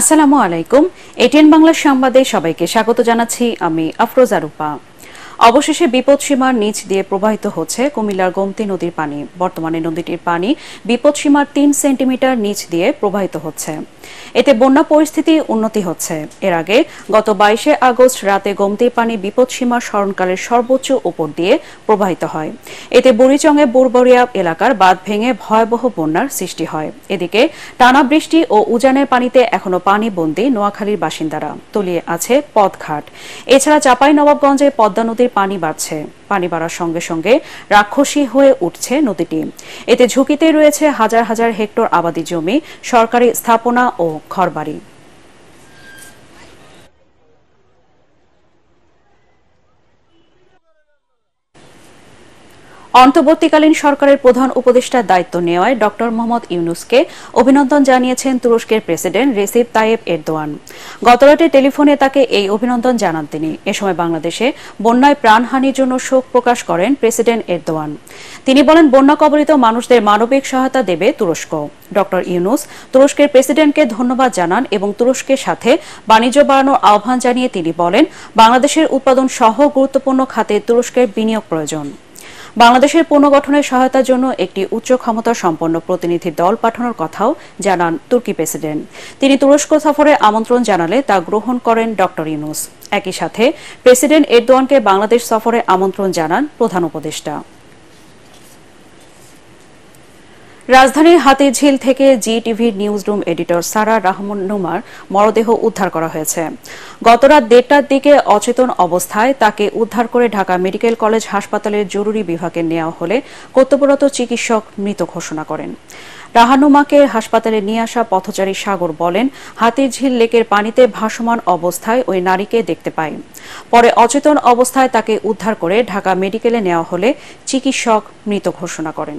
আসসালামু আলাইকুম এটিএন বাংলা সংবাদে সবাইকে স্বাগত জানাচ্ছি আমি আফরোজা রূপা অবশেষে বিপদসীমার নিচ দিয়ে প্রবাহিত হচ্ছে কুমিল্লার গোমতি নদীর পানি বর্তমানে নদীটির পানি বিপদসীমার তিন সেন্টিমিটার নিচ দিয়ে প্রবাহিত হচ্ছে এতে বন্যা পরিস্থিতি উন্নতি হচ্ছে এর আগে গত বাইশে আগস্ট রাতে গোমতি পানি বিপদসীমার স্মরণকালের সর্বোচ্চ উপর দিয়ে প্রবাহিত হয় এতে বুড়িচংয়ে বুরবরিয়া এলাকার বাঁধ ভেঙে ভয়াবহ বন্যার সৃষ্টি হয় এদিকে টানা বৃষ্টি ও উজানের পানিতে এখনো পানিবন্দী নোয়াখালীর বাসিন্দারা তলিয়ে আছে পদঘাট এছাড়া চাপাই নবাবগঞ্জে পদ্মা নদীর পানি বাড়ছে পানি বাড়ার সঙ্গে সঙ্গে রাক্ষসী হয়ে উঠছে নদীটি এতে ঝুঁকিতে রয়েছে হাজার হাজার হেক্টর আবাদি জমি সরকারি স্থাপনা ও ঘরবাড়ি অন্তর্বর্তীকালীন সরকারের প্রধান উপদেষ্টার দায়িত্ব নেওয়ায় ড মোহাম্মদ ইউনুসকে অভিনন্দন জানিয়েছেন তুরস্কের প্রেসিডেন্ট রেসিপ তায়েব এরদোয়ান গতরাতে টেলিফোনে তাকে এই অভিনন্দন জানান তিনি এ সময় বাংলাদেশে বন্যায় প্রাণহানির জন্য শোক প্রকাশ করেন প্রেসিডেন্ট এরদোয়ান তিনি বলেন বন্যা কবলিত মানুষদের মানবিক সহায়তা দেবে তুরস্ক ড ইউনুস তুরস্কের প্রেসিডেন্টকে ধন্যবাদ জানান এবং তুরস্কের সাথে বাণিজ্য বাড়ানোর আহ্বান জানিয়ে তিনি বলেন বাংলাদেশের উৎপাদন সহ গুরুত্বপূর্ণ খাতে তুরস্কের বিনিয়োগ প্রয়োজন বাংলাদেশের পুনর্গঠনের সহায়তার জন্য একটি উচ্চ ক্ষমতা সম্পন্ন প্রতিনিধি দল পাঠানোর কথাও জানান তুর্কি প্রেসিডেন্ট তিনি তুরস্ক সফরে আমন্ত্রণ জানালে তা গ্রহণ করেন ড ইউনুস একই সাথে প্রেসিডেন্ট এরদোয়ানকে বাংলাদেশ সফরে আমন্ত্রণ জানান প্রধান উপদেষ্টা রাজধানীর হাতিঝিল থেকে জি টিভির news room editor Sara Rahman নুমার মরদেহ উদ্ধার করা হয়েছে গতরাত দেড়টার দিকে অচেতন অবস্থায় তাকে উদ্ধার করে ঢাকা মেডিকেল কলেজ হাসপাতালের জরুরি বিভাগে নেওয়া হলে কর্তব্যরত চিকিৎসক মৃত ঘোষণা করেন রাহানুমাকে হাসপাতালে নিয়ে আসা পথচারী সাগর বলেন হাতিঝিল লেকের পানিতে ভাসমান অবস্থায় ওই নারীকে দেখতে পায় পরে অচেতন অবস্থায় তাকে উদ্ধার করে ঢাকা মেডিকেলে নেওয়া হলে চিকিৎসক মৃত ঘোষণা করেন